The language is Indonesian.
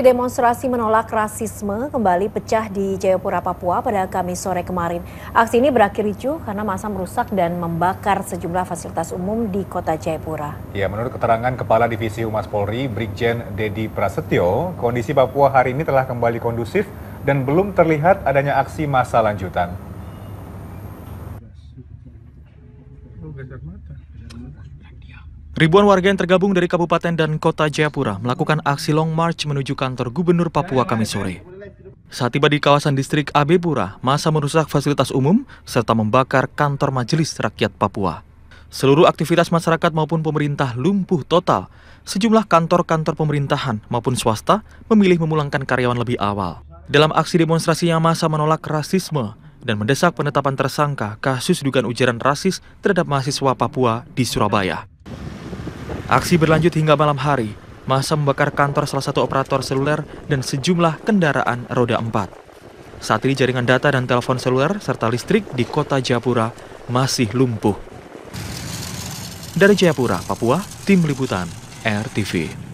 Aksi demonstrasi menolak rasisme kembali pecah di Jayapura, Papua pada Kamis sore kemarin. Aksi ini berakhir ricuh karena masa merusak dan membakar sejumlah fasilitas umum di kota Jayapura. Ya, menurut keterangan Kepala Divisi Humas Polri, Brigjen Dedi Prasetyo, kondisi Papua hari ini telah kembali kondusif dan belum terlihat adanya aksi massa lanjutan. Oh, Ribuan warga yang tergabung dari kabupaten dan kota Jayapura melakukan aksi long march menuju kantor Gubernur Papua kami sore. Saat tiba di kawasan distrik Abebura, massa masa merusak fasilitas umum serta membakar kantor Majelis Rakyat Papua. Seluruh aktivitas masyarakat maupun pemerintah lumpuh total. Sejumlah kantor-kantor pemerintahan maupun swasta memilih memulangkan karyawan lebih awal. Dalam aksi demonstrasinya masa menolak rasisme dan mendesak penetapan tersangka kasus dugaan ujaran rasis terhadap mahasiswa Papua di Surabaya. Aksi berlanjut hingga malam hari. Masa membakar kantor salah satu operator seluler dan sejumlah kendaraan roda empat. Saat ini jaringan data dan telepon seluler serta listrik di kota Jayapura masih lumpuh. Dari Jayapura, Papua, Tim Liputan, RTV.